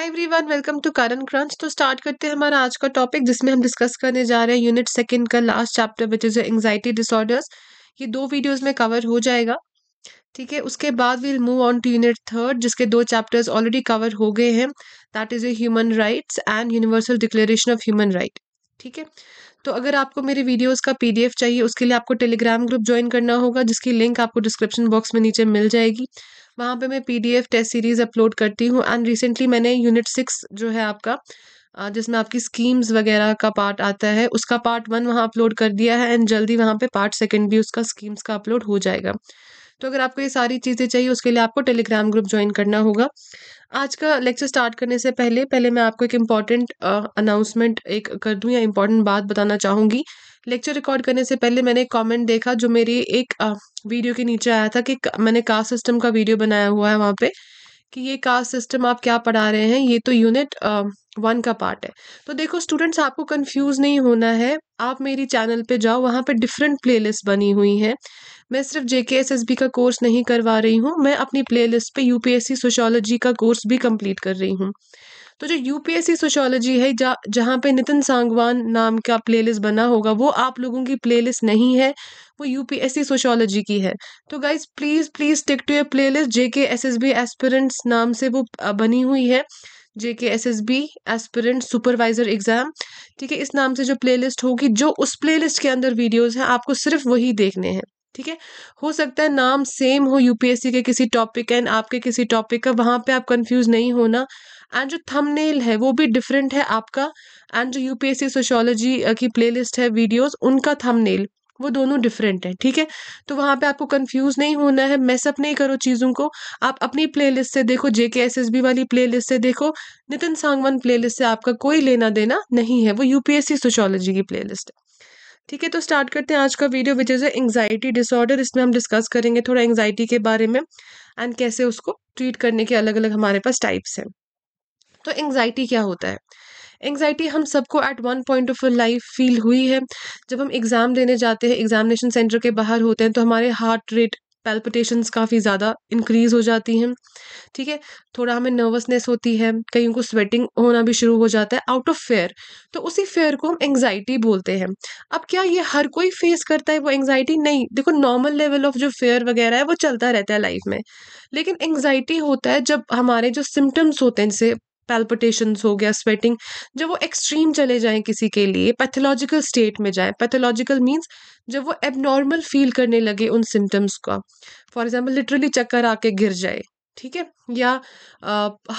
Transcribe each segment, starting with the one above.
Hi everyone welcome to current crunch तो start करते हैं हमारा आज का टॉपिक जिसमें हम डिस्कस करने जा रहे हैं यूनिट सेकंड का last chapter which is anxiety disorders ये दो वीडियोस में कवर हो जाएगा ठीक है उसके बाद we'll move on to unit third जिसके दो चैप्टर्स ऑलरेडी कवर हो गए हैं that is a human rights and universal declaration of human right ठीक है तो अगर आपको मेरे वीडियोज़ का पी चाहिए उसके लिए आपको टेलीग्राम ग्रुप ज्वाइन करना होगा जिसकी लिंक आपको डिस्क्रिप्शन बॉक्स में नीचे मिल जाएगी वहाँ पे मैं पीडीएफ टेस्ट सीरीज़ अपलोड करती हूँ एंड रिसेंटली मैंने यूनिट सिक्स जो है आपका जिसमें आपकी स्कीम्स वगैरह का पार्ट आता है उसका पार्ट वन वहाँ अपलोड कर दिया है एंड जल्दी वहाँ पे पार्ट सेकंड भी उसका स्कीम्स का अपलोड हो जाएगा तो अगर आपको ये सारी चीज़ें चाहिए उसके लिए आपको टेलीग्राम ग्रुप ज्वाइन करना होगा आज का लेक्चर स्टार्ट करने से पहले पहले मैं आपको एक इम्पॉर्टेंट अनाउंसमेंट एक कर दूँ या इम्पॉर्टेंट बात बताना चाहूँगी लेक्चर रिकॉर्ड करने से पहले मैंने एक कॉमेंट देखा जो मेरी एक वीडियो के नीचे आया था कि मैंने कास्ट सिस्टम का वीडियो बनाया हुआ है वहाँ पे कि ये कास्ट सिस्टम आप क्या पढ़ा रहे हैं ये तो यूनिट वन का पार्ट है तो देखो स्टूडेंट्स आपको कंफ्यूज नहीं होना है आप मेरी चैनल पे जाओ वहाँ पे डिफरेंट प्लेलिस्ट बनी हुई हैं मैं सिर्फ J K S S B का कोर्स नहीं करवा रही हूँ मैं अपनी प्लेलिस्ट पे यूपीएससी सोशोलॉजी का कोर्स भी कंप्लीट कर रही हूँ तो जो U P S C sociology है जहाँ जहाँ पे नितिन सांगवान नाम का प्लेलिस्ट बना होगा वो आप लोगों की प्लेलिस्ट नहीं है वो U P S C sociology की है तो guys please please tick to your play J K S S B aspirants नाम से वो बनी हुई है J K S S B aspirant supervisor exam ठीक है इस नाम से जो प्लेलिस्ट होगी जो उस प्लेलिस्ट के अंदर वीडियोज़ हैं आपको सिर्फ वही देखने हैं ठीक है हो सकता है नाम सेम हो यूपीएससी के किसी टॉपिक एंड आपके किसी टॉपिक का वहाँ पे आप कंफ्यूज नहीं होना एंड जो थंबनेल है वो भी डिफरेंट है आपका एंड जो यूपीएससी सोशियोलॉजी की प्लेलिस्ट है वीडियोस उनका थंबनेल वो दोनों डिफरेंट है ठीक है तो वहाँ पे आपको कंफ्यूज नहीं होना है मैसअप नहीं करो चीज़ों को आप अपनी प्लेलिस्ट से देखो J K S S B वाली प्ले से देखो नितिन सांगवन प्ले से आपका कोई लेना देना नहीं है वो यूपीएससी सोशोलॉजी की प्ले है ठीक है तो स्टार्ट करते हैं आज का video which is anxiety disorder इसमें हम डिस्कस करेंगे थोड़ा एंगजाइटी के बारे में एंड कैसे उसको ट्रीट करने के अलग अलग हमारे पास टाइप्स हैं तो एंग्जाइटी क्या होता है एंग्जाइटी हम सबको at one point of life feel हुई है जब हम एग्ज़ाम देने जाते हैं एग्ज़ामिनेशन सेंटर के बाहर होते हैं तो हमारे हार्ट रेट पैल्पिटेशंस काफ़ी ज़्यादा इंक्रीज़ हो जाती हैं ठीक है थोड़ा हमें नर्वसनेस होती है कहीं को स्वेटिंग होना भी शुरू हो जाता है आउट ऑफ फेयर तो उसी फेयर को हम एंग्जाइटी बोलते हैं अब क्या ये हर कोई फेस करता है वो एंग्जाइटी नहीं देखो नॉर्मल लेवल ऑफ जो फेयर वगैरह है वो चलता रहता है लाइफ में लेकिन एंग्जाइटी होता है जब हमारे जो सिम्टम्स होते हैं जैसे पैल्पिटेशंस हो गया स्वेटिंग जब वो एक्सट्रीम चले जाएं किसी के लिए पैथोलॉजिकल स्टेट में जाएं पैथोलॉजिकल मीन्स जब वो एबनॉर्मल फील करने लगे उन सिम्टम्स का फॉर एग्जाम्पल लिटरली चक्कर आके गिर जाए ठीक है या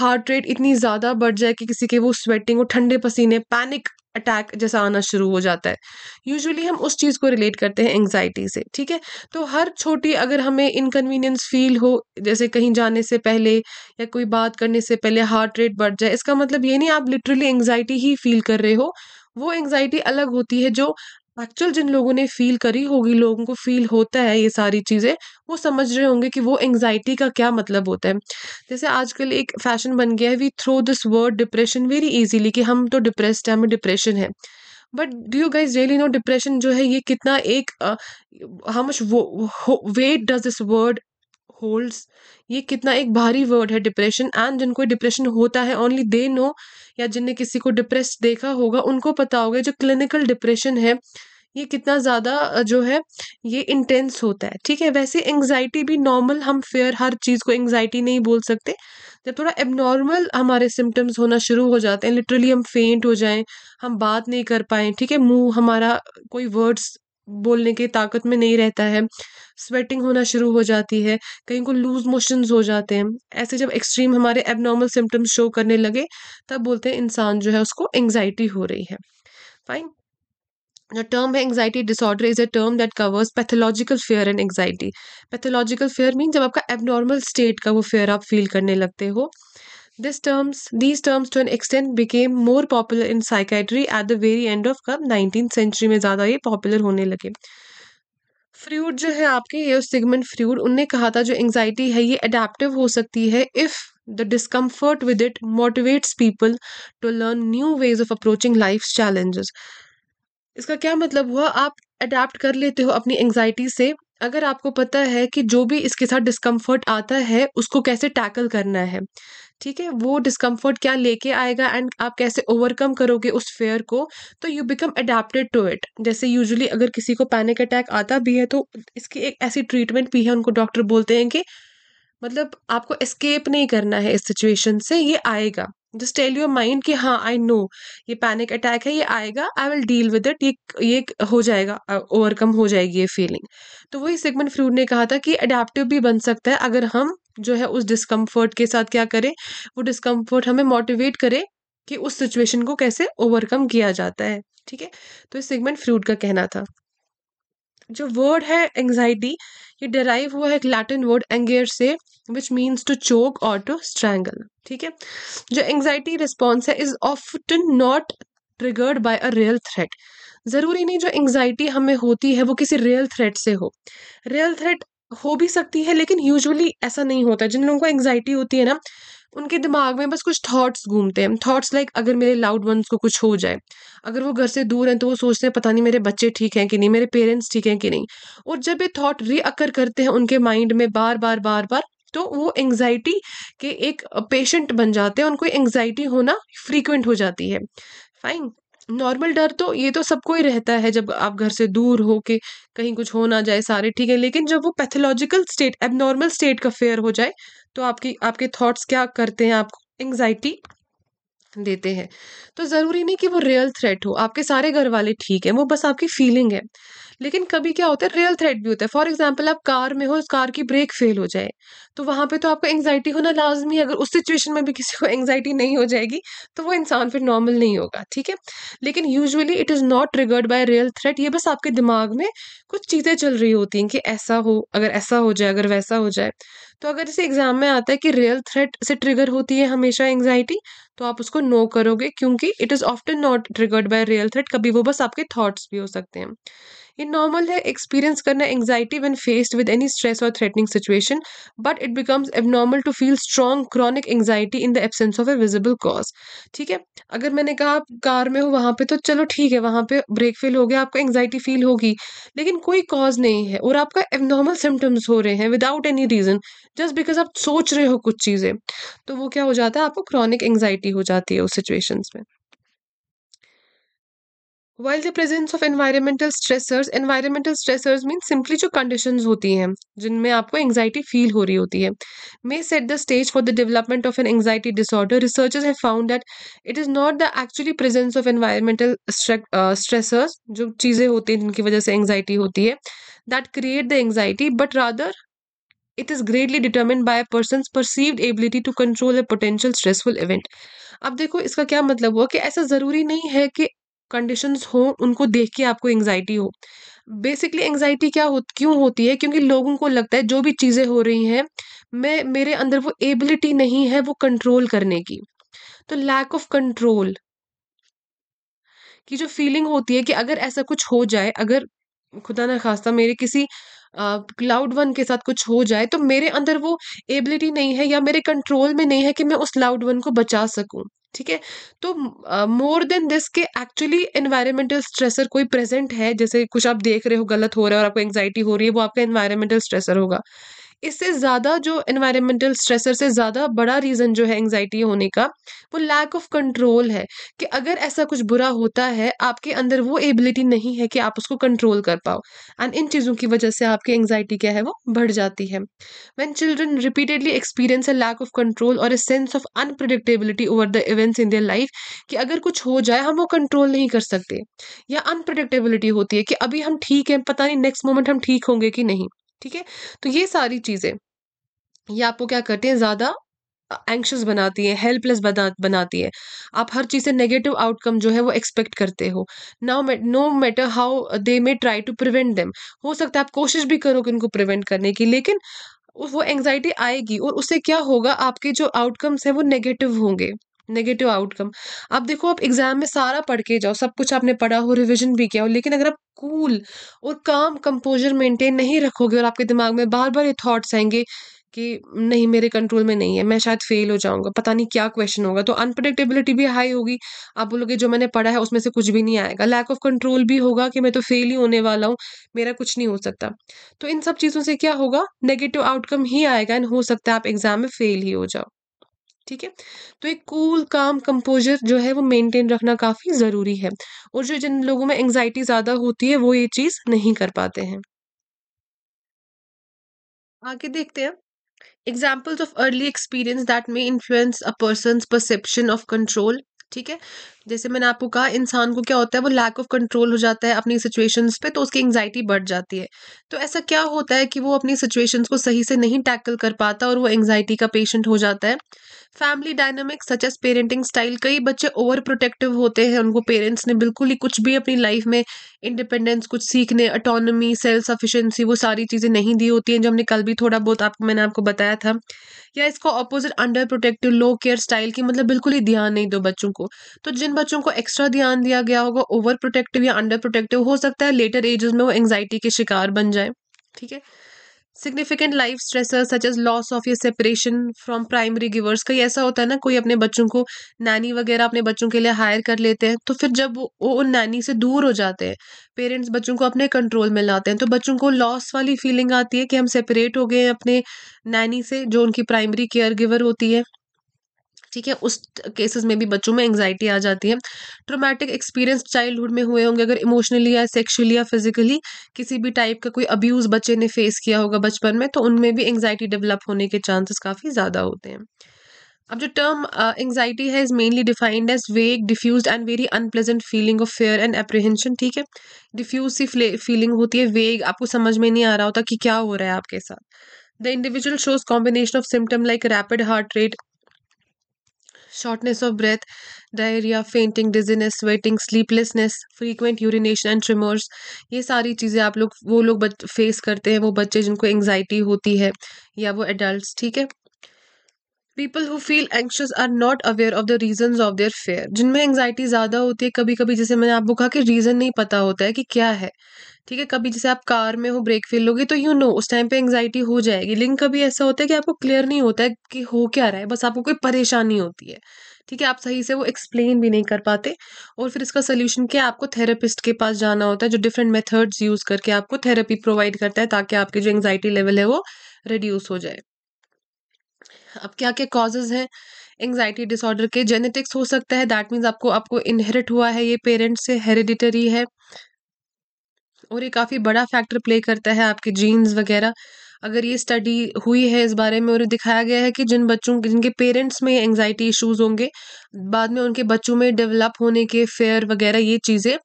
हार्ट रेट इतनी ज़्यादा बढ़ जाए कि किसी के वो स्वेटिंग वो ठंडे पसीने पैनिक अटैक जैसा आना शुरू हो जाता है यूजुअली हम उस चीज़ को रिलेट करते हैं एंगजाइटी से ठीक है तो हर छोटी अगर हमें इनकन्वीनियंस फील हो जैसे कहीं जाने से पहले या कोई बात करने से पहले हार्ट रेट बढ़ जाए इसका मतलब ये नहीं आप लिटरली एंगजाइटी ही फील कर रहे हो वो एंगजाइटी अलग होती है जो एक्चुअल जिन लोगों ने फील करी होगी लोगों को फील होता है ये सारी चीज़ें वो समझ रहे होंगे कि वो एंगजाइटी का क्या मतलब होता है जैसे आजकल एक फैशन बन गया है we throw this word depression very easily कि हम तो डिप्रेस्ड हैं हमें डिप्रेशन है but do you guys really know depression जो है ये कितना एक how much weight does this word holds ये कितना एक भारी वर्ड है डिप्रेशन एंड जिनको डिप्रेशन होता है ओनली दे नो या जिनने किसी को डिप्रेस देखा होगा उनको पता होगा जो क्लिनिकल डिप्रेशन है ये कितना ज़्यादा जो है ये इंटेंस होता है ठीक है वैसे एंगजाइटी भी नॉर्मल हम फेयर हर चीज़ को एंग्जाइटी नहीं बोल सकते जब थोड़ा एबनॉर्मल हमारे सिम्टम्स होना शुरू हो जाते हैं लिटरली हम फेंट हो जाएं हम बात नहीं कर पाएँ ठीक है मुंह हमारा कोई वर्ड्स बोलने की ताकत में नहीं रहता है स्वेटिंग होना शुरू हो जाती है कहीं को लूज मोशन हो जाते हैं ऐसे जब एक्सट्रीम हमारे एबनॉर्मल सिम्टम्स शो करने लगे तब बोलते हैं इंसान जो है उसको एंगजाइटी हो रही है फाइन द टर्म है anxiety disorder is a term that covers pathological fear and anxiety pathological fear mean जब आपका एबनॉर्मल स्टेट का वो फेयर आप फील करने लगते हो this terms these terms to an extent became more popular in psychiatry at the very end of कब nineteen century में ज़्यादा ये पॉपुलर होने लगे फ्रूड जो है आपके ये सिगमेंट फ्रूड उनने कहा था जो एंग्जाइटी है ये अडेप्टिव हो सकती है if the discomfort with it motivates people to learn new ways of approaching life challenges इसका क्या मतलब हुआ आप अडेप्ट कर लेते हो अपनी एंगजाइटी से अगर आपको पता है कि जो भी इसके साथ डिस्कम्फर्ट आता है उसको कैसे टैकल करना है ठीक है वो डिस्कम्फर्ट क्या लेके आएगा एंड आप कैसे ओवरकम करोगे उस फेयर को तो you become adapted to it जैसे यूजुअली अगर किसी को पैनिक अटैक आता भी है तो इसकी एक ऐसी ट्रीटमेंट भी है उनको डॉक्टर बोलते हैं कि मतलब आपको एस्केप नहीं करना है इस सिचुएशन से ये आएगा जस्ट टेल योर माइंड कि हाँ आई नो ये पैनिक अटैक है ये आएगा I will deal with it ये ये हो जाएगा ओवरकम हो जाएगी ये फीलिंग तो वही सिगमन फ्रूड ने कहा था कि अडेप्टिव भी बन सकता है अगर हम जो है उस डिस्कम्फर्ट के साथ क्या करें वो डिस्कम्फर्ट हमें मोटिवेट करे कि उस सिचुएशन को कैसे ओवरकम किया जाता है ठीक है तो ये सिगमेंट फ्रूड का कहना था जो वर्ड है एंगजाइटी ये डराइव हुआ है एक लैटिन वर्ड एंगेयर से विच मीन्स टू चोक और टू स्ट्रैंगल ठीक है जो एंग्जाइटी रिस्पॉन्स है is often not triggered by a real threat ज़रूरी नहीं जो एंगजाइटी हमें होती है वो किसी रियल थ्रेट से हो रियल थ्रेट हो भी सकती है लेकिन यूजुअली ऐसा नहीं होता जिन लोगों को एंगजाइटी होती है ना उनके दिमाग में बस कुछ थॉट्स घूमते हैं थॉट्स लाइक अगर मेरे लाउड वंस को कुछ हो जाए अगर वो घर से दूर हैं तो वो सोचते हैं पता नहीं मेरे बच्चे ठीक हैं कि नहीं मेरे पेरेंट्स ठीक हैं कि नहीं और जब ये थॉट रीअकर करते हैं उनके माइंड में बार बार बार बार तो वो एंगजाइटी के एक पेशेंट बन जाते हैं उनको एंग्जाइटी होना फ्रीक्वेंट हो जाती है फाइन नॉर्मल डर तो ये तो सबको ही रहता है जब आप घर से दूर हो के कहीं कुछ हो ना जाए सारे ठीक है लेकिन जब वो पैथोलॉजिकल स्टेट एबनॉर्मल स्टेट का फेयर हो जाए तो आपकी आपके थॉट्स क्या करते हैं आपको एंग्जाइटी देते हैं तो ज़रूरी नहीं कि वो रियल थ्रेट हो आपके सारे घर वाले ठीक हैं वो बस आपकी फीलिंग है लेकिन कभी क्या होता है रियल थ्रेट भी होता है फॉर एग्जाम्पल आप कार में हो उस कार की ब्रेक फेल हो जाए तो वहाँ पे तो आपको एंगजाइटी होना लाजमी है अगर उस सिचुएशन में भी किसी को एंगजाइटी नहीं हो जाएगी तो वो इंसान फिर नॉर्मल नहीं होगा ठीक है लेकिन usually it is not triggered by real threat ये बस आपके दिमाग में कुछ चीज़ें चल रही होती हैं कि ऐसा हो अगर ऐसा हो जाए अगर वैसा हो जाए तो अगर इसे एग्जाम में आता है कि रियल थ्रेट से ट्रिगर होती है हमेशा एंगजाइटी तो आप उसको नो करोगे क्योंकि it is often not triggered by real threat कभी वो बस आपके थॉट्स भी हो सकते हैं ये नॉर्मल है एक्सपीरियंस करना anxiety when faced with any stress or threatening situation but it becomes normal to feel strong chronic anxiety in the absence of a visible cause ठीक है अगर मैंने कहा आप कार में हो वहाँ पे तो चलो ठीक है वहाँ पे ब्रेक फेल हो गया आपको एंगजाइटी फील होगी लेकिन कोई कॉज नहीं है और आपका एबनॉर्मल सिम्टम्स हो रहे हैं without any reason just because आप सोच रहे हो कुछ चीज़ें तो वो क्या हो जाता है आपको क्रॉनिक एंगजाइटी हो जाती है उस सिचुएशंस में while the presence of environmental stressors environmental stressors mean simply जो कंडीशन होती हैं जिनमें आपको एंगजाइटी फील हो रही होती है may set the stage for the development of an anxiety disorder researchers have found that it is not the actually presence of environmental stressors जो चीज़ें होती हैं जिनकी वजह से एंगजाइटी होती है that create the anxiety but rather it is greatly determined by a person perceive ability to control a potential stressful event अब देखो इसका क्या मतलब हुआ कि ऐसा ज़रूरी नहीं है कि कंडीशंस हो उनको देख के आपको एंगजाइटी हो बेसिकली एंगजाइटी क्या हो क्यों होती है क्योंकि लोगों को लगता है जो भी चीज़ें हो रही हैं मैं मेरे अंदर वो एबिलिटी नहीं है वो कंट्रोल करने की तो लैक ऑफ कंट्रोल की जो फीलिंग होती है कि अगर ऐसा कुछ हो जाए अगर खुदा ना खास्ता मेरे किसी लाउड uh, वन के साथ कुछ हो जाए तो मेरे अंदर वो एबिलिटी नहीं है या मेरे कंट्रोल में नहीं है कि मैं उस लाउड वन को बचा सकूं ठीक है तो मोर देन दिस के एक्चुअली एनवायरमेंटल स्ट्रेसर कोई प्रेजेंट है जैसे कुछ आप देख रहे हो गलत हो रहा है और आपको एंग्जाइटी हो रही है वो आपका एनवायरमेंटल स्ट्रेसर होगा इससे ज़्यादा जो इन्वायरमेंटल स्ट्रेसर से ज़्यादा बड़ा रीज़न जो है एंगजाइटी होने का वो लैक ऑफ कंट्रोल है कि अगर ऐसा कुछ बुरा होता है आपके अंदर वो एबिलिटी नहीं है कि आप उसको कंट्रोल कर पाओ एंड इन चीज़ों की वजह से आपकी एंगजाइटी क्या है वो बढ़ जाती है when children repeatedly experience a lack of control or a sense of unpredictability over the events in their life कि अगर कुछ हो जाए हम वो कंट्रोल नहीं कर सकते या अनप्रडिक्टेबिलिटी होती है कि अभी हम ठीक हैं पता नहीं नेक्स्ट मोमेंट हम ठीक होंगे कि नहीं ठीक है तो ये सारी चीज़ें ये आपको क्या करते हैं ज़्यादा एंक्शस बनाती है हेल्पलेस बना बनाती है आप हर चीज़ से नेगेटिव आउटकम जो है वो एक्सपेक्ट करते हो now no matter how they may try to prevent them हो सकता है आप कोशिश भी करो कि उनको प्रिवेंट करने की लेकिन वो एंग्जाइटी आएगी और उससे क्या होगा आपके जो आउटकम्स हैं वो नेगेटिव होंगे नेगेटिव आउटकम आप देखो आप एग्जाम में सारा पढ़ के जाओ सब कुछ आपने पढ़ा हो रिवीजन भी किया हो लेकिन अगर आप कूल और काम कंपोजर मेंटेन नहीं रखोगे और आपके दिमाग में बार बार ये थॉट्स आएंगे कि नहीं मेरे कंट्रोल में नहीं है मैं शायद फेल हो जाऊंगा पता नहीं क्या क्वेश्चन होगा तो अनप्रडिक्टेबिलिटी भी हाई होगी आप बोलोगे जो मैंने पढ़ा है उसमें से कुछ भी नहीं आएगा लैक ऑफ कंट्रोल भी होगा कि मैं तो फेल ही होने वाला हूँ मेरा कुछ नहीं हो सकता तो इन सब चीज़ों से क्या होगा नेगेटिव आउटकम ही आएगा एंड हो सकता है आप एग्जाम में फेल ही हो जाओ ठीक है तो एक कूल काम कंपोजर जो है वो मेंटेन रखना काफ़ी ज़रूरी है और जो जिन लोगों में एंगजाइटी ज़्यादा होती है वो ये चीज़ नहीं कर पाते हैं आगे देखते हैं examples of early experience that may influence a person perception of control ठीक है जैसे मैंने आपको कहा इंसान को क्या होता है वो लैक ऑफ कंट्रोल हो जाता है अपनी सिचुएशंस पे तो उसकी एंगजाइटी बढ़ जाती है तो ऐसा क्या होता है कि वो अपनी सिचुएशंस को सही से नहीं टैकल कर पाता और वो एंगजाइटी का पेशेंट हो जाता है family dynamics such as parenting style कई बच्चे ओवर प्रोटेक्टिव होते हैं उनको पेरेंट्स ने बिल्कुल ही कुछ भी अपनी लाइफ में इंडिपेंडेंस कुछ सीखने अटोनमी सेल्फ सफिशेंसी वो सारी चीज़ें नहीं दी होती हैं जो हमने कल भी थोड़ा बहुत आपको मैंने आपको बताया था या इसको opposite under protective low care style की मतलब बिल्कुल ही ध्यान नहीं दो बच्चों को तो जिन जिन बच्चों को एक्स्ट्रा ध्यान दिया गया होगा ओवर प्रोटेक्टिव या अंडर प्रोटेक्टिव हो सकता है लेटर एजेस में वो एंगजाइटी के शिकार बन जाए ठीक है significant life stressor such as loss of या सेपरेशन फ्रॉम प्राइमरी गिवर्स कई ऐसा होता है ना कोई अपने बच्चों को नैनी वगैरह अपने बच्चों के लिए हायर कर लेते हैं तो फिर जब वो उन नैनी से दूर हो जाते हैं पेरेंट्स बच्चों को अपने कंट्रोल में लाते हैं तो बच्चों को लॉस वाली फीलिंग आती है कि हम सेपरेट हो गए हैं अपने नैनी से जो उनकी प्राइमरी केयर गिवर होती है ठीक है उस केसेस में भी बच्चों में एंगजाइटी आ जाती है ट्रोमेटिक एक्सपीरियंस चाइल्डहुड में हुए होंगे अगर इमोशनली या सेक्शुअली या फिजिकली किसी भी टाइप का कोई अब्यूज़ बच्चे ने फेस किया होगा बचपन में तो उनमें भी एंगजाइटी डेवलप होने के चांसेस काफ़ी ज़्यादा होते हैं अब जो टर्म एंगजाइटी है is mainly defined as vague diffuse and very unpleasant feeling of fear and apprehension ठीक है डिफ्यूज सी फीलिंग होती है वेग आपको समझ में नहीं आ रहा होता कि क्या हो रहा है आपके साथ the individual shows combination of symptom like rapid heart rate shortness of breath, diarrhoea fainting dizziness sweating sleeplessness frequent urination and tremors ये सारी चीज़ें आप लोग वो लोग फेस करते हैं वो बच्चे जिनको एंग्जाइटी होती है या वो एडल्ट ठीक है people who feel anxious are not aware of the reason of their fear जिनमें एंग्जाइटी ज़्यादा होती है कभी कभी जैसे मैंने आपको कहा कि रीज़न नहीं पता होता है कि क्या है ठीक है कभी जैसे आप कार में हो ब्रेक फेल होगी तो यू नो उस टाइम पे एंग्जाइटी हो जाएगी लिंक कभी ऐसा होता है कि आपको क्लियर नहीं होता है कि हो क्या रहा है बस आपको कोई परेशानी होती है ठीक है आप सही से वो एक्सप्लेन भी नहीं कर पाते और फिर इसका सोल्यूशन क्या आपको थेरेपिस्ट के पास जाना होता है जो डिफरेंट मेथड्स यूज़ करके आपको थेरेपी प्रोवाइड करता है ताकि आपकी जो एंग्जाइटी लेवल है वो रिड्यूस हो जाए अब क्या क्या कॉजेज हैं एंग्जाइटी डिसऑर्डर के जेनेटिक्स हो सकता है दैट मीन्स आपको आपको इनहेरिट हुआ है ये पेरेंट्स से हेरिडिटरी है और ये काफ़ी बड़ा फैक्टर प्ले करता है आपके जीन्स वगैरह अगर ये स्टडी हुई है इस बारे में और दिखाया गया है कि जिन बच्चों जिनके पेरेंट्स में एंग्जाइटी इश्यूज होंगे बाद में उनके बच्चों में डेवलप होने के फेयर वगैरह ये चीज़ें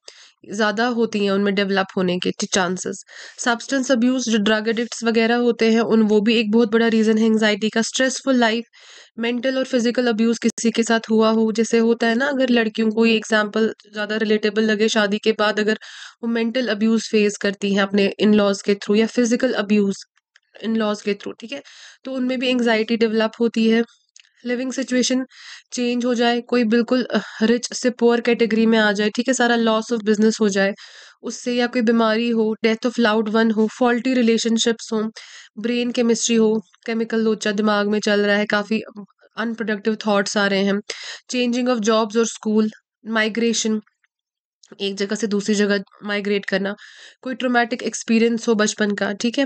ज़्यादा होती हैं उनमें डेवलप होने के चांसेस सब्सटेंस अब्यूज जो ड्रग एडिक्ट्स वगैरह होते हैं उन वो भी एक बहुत बड़ा रीज़न है एंगजाइटी का स्ट्रेसफुल लाइफ मेंटल और फिजिकल अब्यूज़ किसी के साथ हुआ हो जैसे होता है ना अगर लड़कियों को ये एग्जाम्पल ज़्यादा रिलेटेबल लगे शादी के बाद अगर वो मेंटल अब्यूज़ फेस करती हैं अपने इन लॉज के थ्रू या फिजिकल अब्यूज़ इन लॉज के थ्रू ठीक है तो उनमें भी एंगजाइटी डेवलप होती है लिविंग सिचुएशन चेंज हो जाए कोई बिल्कुल रिच से पुअर कैटेगरी में आ जाए ठीक है सारा लॉस ऑफ बिजनेस हो जाए उससे या कोई बीमारी हो डेथ ऑफ लाउड वन हो फॉल्टी रिलेशनशिप्स हो ब्रेन केमिस्ट्री हो केमिकल लोचा दिमाग में चल रहा है काफ़ी अनप्रोडक्टिव थाट्स आ रहे हैं चेंजिंग ऑफ जॉब्स और स्कूल माइग्रेशन एक जगह से दूसरी जगह माइग्रेट करना कोई ट्रोमेटिक एक्सपीरियंस हो बचपन का ठीक है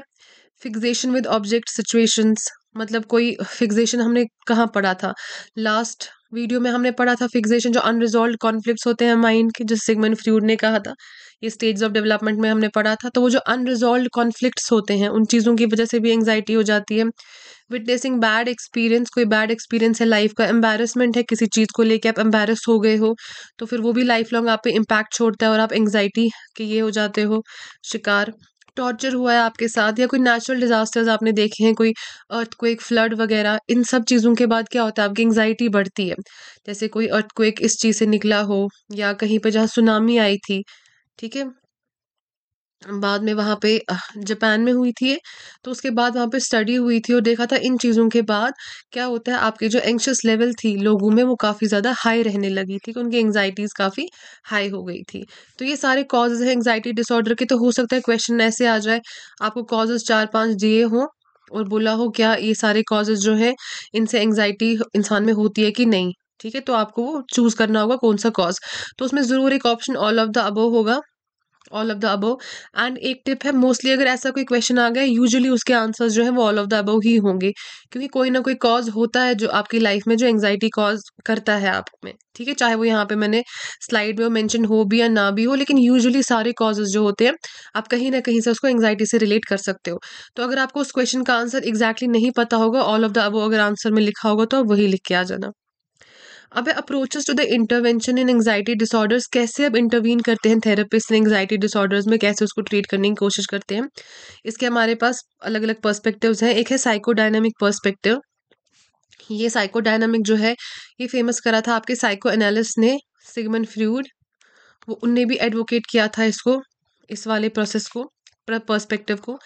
फिक्सेशन विद ऑब्जेक्ट सिचुएशंस मतलब कोई फिक्सेशन हमने कहाँ पढ़ा था लास्ट वीडियो में हमने पढ़ा था फिक्सेशन जो अनरिजॉल्व कॉन्फ्लिक्ट्स होते हैं माइंड के जो सिगमन फ्रूड ने कहा था ये स्टेज ऑफ डेवलपमेंट में हमने पढ़ा था तो वो जो अनरिजॉल्व कॉन्फ्लिक्ट्स होते हैं उन चीज़ों की वजह से भी एंगजाइटी हो जाती है विटनेसिंग बैड एक्सपीरियंस कोई बैड एक्सपीरियंस है लाइफ का एम्बेरसमेंट है किसी चीज़ को लेके आप एम्बेरस हो गए हो तो फिर वो भी लाइफ लॉन्ग आप पे इम्पैक्ट छोड़ता है और आप एंगजाइटी के ये हो जाते हो शिकार टॉर्चर हुआ है आपके साथ या कोई नेचुरल डिज़ास्टर्स आपने देखे हैं कोई अर्थक्वेक फ्लड वगैरह इन सब चीज़ों के बाद क्या होता है आपकी एंगजाइटी बढ़ती है जैसे कोई अर्थक्वेक इस चीज़ से निकला हो या कहीं पर जहाँ सुनामी आई थी ठीक है बाद में वहाँ पे जापान में हुई थी तो उसके बाद वहाँ पे स्टडी हुई थी और देखा था इन चीज़ों के बाद क्या होता है आपके जो एंक्शस लेवल थी लोगों में वो काफ़ी ज़्यादा हाई रहने लगी थी कि उनकी एंगजाइटीज़ काफ़ी हाई हो गई थी तो ये सारे कॉजेज़ हैं एंगजाइटी डिसऑर्डर के तो हो सकता है क्वेश्चन ऐसे आ जाए आपको कॉजेज़ चार पाँच दिए हों और बोला हो क्या ये सारे कॉजेज जो हैं इनसे एंगजाइटी इंसान में होती है कि नहीं ठीक है तो आपको वो चूज़ करना होगा कौन सा कॉज तो उसमें ज़रूर एक option all of the above होगा all of the above and एक टिप है मोस्टली अगर ऐसा कोई क्वेश्चन आ गया यूजुअली उसके आंसर्स जो है वो ऑल ऑफ द अबो ही होंगे क्योंकि कोई ना कोई कॉज होता है जो आपकी लाइफ में जो एंगजाइटी कॉज करता है आप में ठीक है चाहे वो यहाँ पे मैंने स्लाइड में मैंशन हो भी या ना भी हो लेकिन यूजुअली सारे कॉजेज जो होते हैं आप कहीं ना कहीं से उसको एंगजाइटी से रिलेट कर सकते हो तो अगर आपको उस क्वेश्चन का आंसर एग्जैक्टली exactly नहीं पता होगा ऑल ऑफ द अबो अगर आंसर में लिखा होगा तो आप वही लिख के आ जाना अब approaches to the intervention in anxiety disorders कैसे अब इंटरवीन करते हैं थेरेपिस्ट एंगजाइटी डिसऑर्डर्स में कैसे उसको ट्रीट करने की कोशिश करते हैं इसके हमारे पास अलग अलग पर्सपेक्टिव्स हैं एक है साइकोडायनामिक पर्सपेक्टिव ये साइकोडायनामिक जो है ये फेमस करा था आपके साइको एनालिस ने सिगमन फ्रूड वो उनने भी एडवोकेट किया था इसको इस वाले प्रोसेस को पर्सपेक्टिव को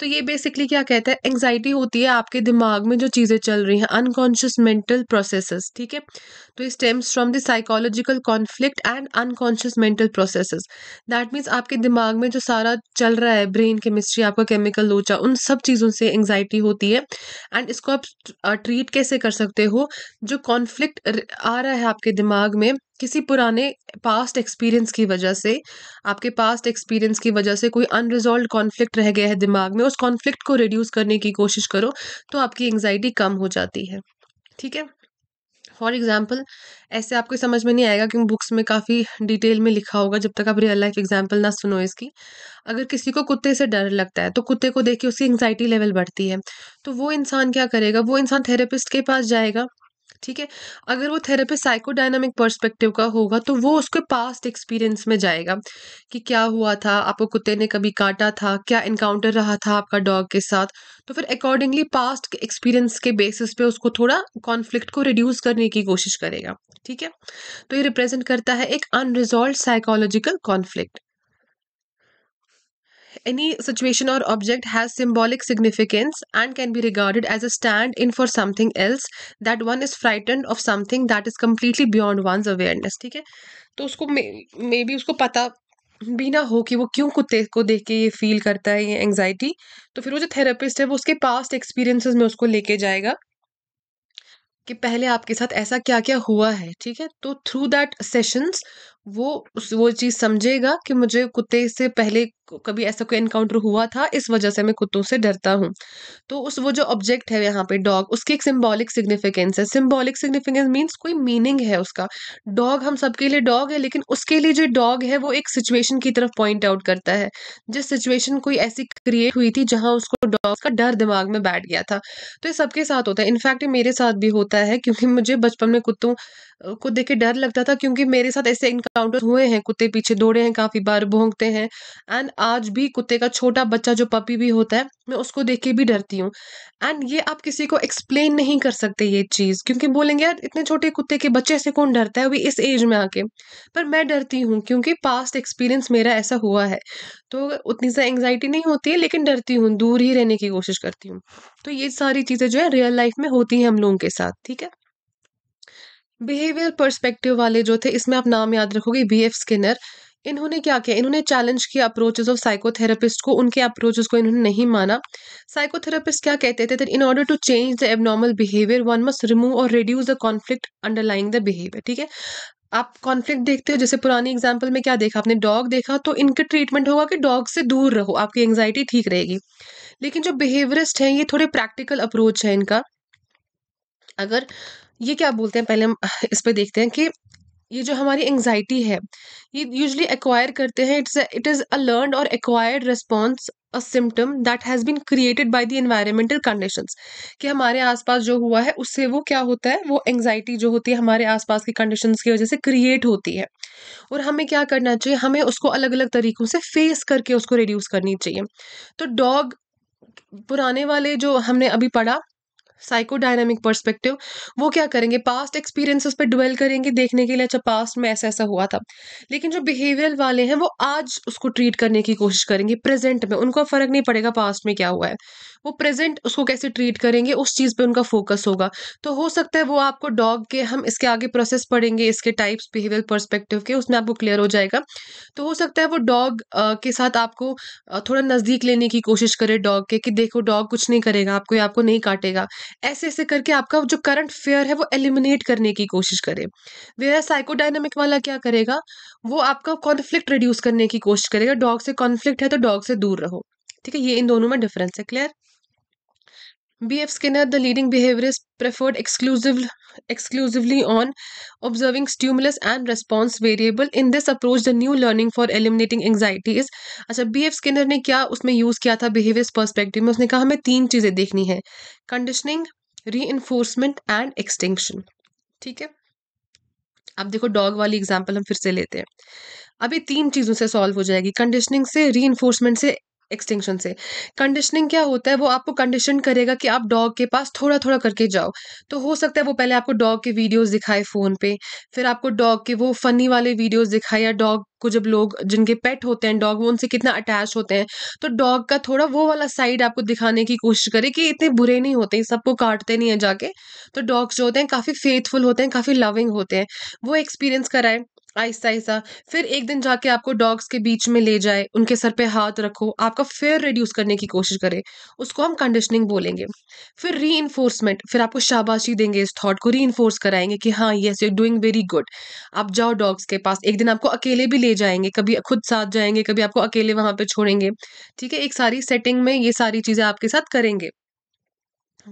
तो ये बेसिकली क्या कहता है एंग्जाइटी होती है आपके दिमाग में जो चीज़ें चल रही हैं अनकॉन्शियस मेंटल प्रोसेसेस ठीक है तो इस stems from the psychological conflict and unconscious mental processes that means आपके दिमाग में जो सारा चल रहा है ब्रेन केमिस्ट्री आपका केमिकल लोचा उन सब चीज़ों से एंग्जाइटी होती है एंड इसको आप ट्रीट कैसे कर सकते हो जो कॉन्फ्लिक्ट आ रहा है आपके दिमाग में किसी पुराने पास्ट एक्सपीरियंस की वजह से आपके पास्ट एक्सपीरियंस की वजह से कोई अनरिजॉल्व कॉन्फ्लिक्ट रह गया है दिमाग में उस कॉन्फ्लिक्ट को रिड्यूस करने की कोशिश करो तो आपकी एंग्जाइटी कम हो जाती है ठीक है फॉर एग्जाम्पल ऐसे आपको समझ में नहीं आएगा क्योंकि बुक्स में काफ़ी डिटेल में लिखा होगा जब तक आप रियल लाइफ एग्जाम्पल ना सुनो इसकी अगर किसी को कुत्ते से डर लगता है तो कुत्ते को देख के उसकी एंगजाइटी लेवल बढ़ती है तो वो इंसान क्या करेगा वो इंसान थेरेपिस्ट के पास जाएगा ठीक है अगर वो थेरेपिस्ट साइकोडाइनमिक पर्सपेक्टिव का होगा तो वो उसके पास्ट एक्सपीरियंस में जाएगा कि क्या हुआ था आपको कुत्ते ने कभी काटा था क्या इनकाउंटर रहा था आपका डॉग के साथ तो फिर अकॉर्डिंगली पास्ट एक्सपीरियंस के बेसिस पे उसको थोड़ा कॉन्फ्लिक्ट को रिड्यूस करने की कोशिश करेगा ठीक है तो ये रिप्रेजेंट करता है एक unresolved psychological conflict Any situation or object has symbolic significance and can be regarded as a stand in for something else that one is frightened of something that is completely beyond one's awareness ठीक है तो उसको may be उसको पता भी ना हो कि वो क्यों कुत्ते को देख के ये फील करता है ये एंगजाइटी तो फिर वो जो थेरेपिस्ट है वो उसके पास्ट एक्सपीरियंसेस में उसको लेके जाएगा कि पहले आपके साथ ऐसा क्या क्या हुआ है ठीक है तो थ्रू दैट सेशंस वो वो चीज़ समझेगा कि मुझे कुत्ते से पहले कभी ऐसा कोई एनकाउंटर हुआ था इस वजह से मैं कुत्तों से डरता हूँ तो उस वो जो ऑब्जेक्ट है यहाँ पे डॉग उसकी एक सिम्बॉलिक सिग्निफिकेंस है सिम्बॉलिक सिग्निफिकेंस मीन्स कोई मीनिंग है उसका डॉग हम सबके लिए डॉग है लेकिन उसके लिए जो डॉग है वो एक सिचुएशन की तरफ पॉइंट आउट करता है जिस सिचुएशन कोई ऐसी क्रिएट हुई थी जहाँ उसको डॉग का डर दिमाग में बैठ गया था तो ये सबके साथ होता है इनफैक्ट मेरे साथ भी होता है क्योंकि मुझे बचपन में कुत्तों को देख के डर लगता था क्योंकि मेरे साथ ऐसे इनकाउंटर हुए हैं कुत्ते पीछे दौड़े हैं काफ़ी बार भोंगते हैं एंड आज भी कुत्ते का छोटा बच्चा जो पपी भी होता है मैं उसको देख के भी डरती हूँ एंड ये आप किसी को एक्सप्लेन नहीं कर सकते ये चीज़ क्योंकि बोलेंगे यार इतने छोटे कुत्ते के बच्चे से कौन डरता है अभी इस एज में आके पर मैं डरती हूँ क्योंकि पास्ट एक्सपीरियंस मेरा ऐसा हुआ है तो उतनी सा एंग्जाइटी नहीं होती है लेकिन डरती हूँ दूर ही रहने की कोशिश करती हूँ तो ये सारी चीज़ें जो है रियल लाइफ में होती हैं हम लोगों के साथ ठीक है बिहेवियर पर्सपेक्टिव वाले जो थे इसमें आप नाम याद रखोगे बी एफ स्किनर इन्होंने क्या किया इन्होंने चैलेंज किया अप्रोचेज ऑफ साइकोथेरापिस्ट को उनके अप्रोचेज को इन्होंने नहीं माना साइकोथेरापिस्ट क्या कहते थे that in order to change the abnormal behaviour one must remove or reduce the conflict underlying the behaviour ठीक है आप कॉन्फ्लिक्ट देखते हो जैसे पुरानी एग्जाम्पल में क्या देखा आपने डॉग देखा तो इनका ट्रीटमेंट होगा कि डॉग से दूर रहो आपकी एंग्जाइटी ठीक रहेगी लेकिन जो बिहेवियरिस्ट हैं ये थोड़े प्रैक्टिकल अप्रोच है इनका अगर ये क्या बोलते हैं पहले हम इस पर देखते हैं कि ये जो हमारी एंगजाइटी है ये यूजली एक्वायर करते हैं it's it is a learn or acquired response a symptom that has been created by the environmental condition कि हमारे आसपास जो हुआ है उससे वो क्या होता है वो एंग्जाइटी जो होती है हमारे आसपास की कंडीशन की वजह से क्रिएट होती है और हमें क्या करना चाहिए हमें उसको अलग अलग तरीक़ों से फेस करके उसको रिड्यूस करनी चाहिए तो डॉग पुराने वाले जो हमने अभी पढ़ा साइकोडायनामिक पर्सपेक्टिव वो क्या करेंगे पास्ट एक्सपीरियंसेस पे डिवेल करेंगे देखने के लिए अच्छा पास्ट में ऐसा ऐसा हुआ था लेकिन जो बिहेवियर वाले हैं वो आज उसको ट्रीट करने की कोशिश करेंगे प्रेजेंट में उनको फर्क नहीं पड़ेगा पास्ट में क्या हुआ है वो प्रेजेंट उसको कैसे ट्रीट करेंगे उस चीज़ पे उनका फोकस होगा तो हो सकता है वो आपको डॉग के हम इसके आगे प्रोसेस पढ़ेंगे इसके टाइप्स बिहेवियर परस्पेक्टिव के उसमें आपको क्लियर हो जाएगा तो हो सकता है वो डॉग के साथ आपको थोड़ा नज़दीक लेने की कोशिश करे डॉग के कि देखो डॉग कुछ नहीं करेगा आपको या आपको नहीं काटेगा ऐसे ऐसे करके आपका जो करंट फेयर है वो एलिमिनेट करने की कोशिश करे वेरा साइकोडाइनमिक वाला क्या करेगा वो आपका कॉन्फ्लिक्ट रिड्यूस करने की कोशिश करेगा डॉग से कॉन्फ्लिक्ट है तो डॉग से दूर रहो ठीक है ये इन दोनों में डिफरेंस है clear B.F. Skinner, the leading behaviorist, preferred exclusive, exclusively on observing stimulus and response variable. In this approach, the new learning for eliminating anxiety is अच्छा बी एफ स्किनर ने क्या उसमें यूज़ किया था बिहेवियर्स पर्सपेक्टिव में उसने कहा हमें तीन चीज़ें देखनी है कंडीशनिंग री एंड एक्सटिंक्शन ठीक है अब देखो डॉग वाली एग्जाम्पल हम फिर से लेते हैं अब ये तीन चीज़ों से सॉल्व हो जाएगी कंडीशनिंग से री से एक्सटिंक्शन से कंडीशनिंग क्या होता है वो आपको कंडीशन करेगा कि आप डॉग के पास थोड़ा थोड़ा करके जाओ तो हो सकता है वो पहले आपको डॉग के वीडियोस दिखाए फ़ोन पे फिर आपको डॉग के वो फ़नी वाले वीडियोस दिखाए या डॉग को जब लोग जिनके पेट होते हैं डॉग वो उनसे कितना अटैच होते हैं तो डॉग का थोड़ा वो वाला साइड आपको दिखाने की कोशिश करे कि इतने बुरे नहीं होते सबको काटते नहीं है जाके तो डॉग्स जो होते हैं काफ़ी फेथफुल होते हैं काफ़ी लविंग होते हैं वो एक्सपीरियंस कराए आहिस्ता आहिस्ता फिर एक दिन जाके आपको डॉग्स के बीच में ले जाए उनके सर पे हाथ रखो आपका फेयर रिड्यूस करने की कोशिश करे उसको हम कंडीशनिंग बोलेंगे फिर री फिर आपको शाबाशी देंगे इस थॉट को री कराएंगे कि हाँ yes you doing very good आप जाओ डॉग्स के पास एक दिन आपको अकेले भी ले जाएंगे कभी खुद साथ जाएंगे कभी आपको अकेले वहाँ पर छोड़ेंगे ठीक है एक सारी सेटिंग में ये सारी चीज़ें आपके साथ करेंगे